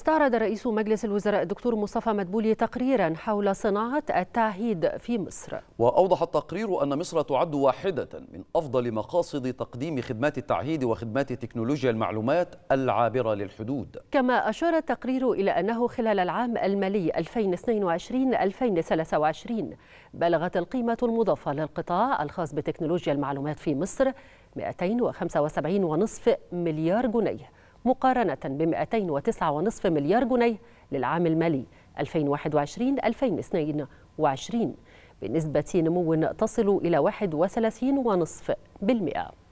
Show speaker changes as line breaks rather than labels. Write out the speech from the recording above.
استعرض رئيس مجلس الوزراء الدكتور مصطفى مدبولي تقريرا حول صناعة التعهيد في مصر
وأوضح التقرير أن مصر تعد واحدة من أفضل مقاصد تقديم خدمات التعهيد وخدمات تكنولوجيا المعلومات العابرة للحدود
كما أشار التقرير إلى أنه خلال العام المالي 2022-2023 بلغت القيمة المضافة للقطاع الخاص بتكنولوجيا المعلومات في مصر 275.5 مليار جنيه مقارنة ب 209.5 مليار جنيه للعام المالي 2021-2022 بنسبة نمو تصل إلى 31.5%.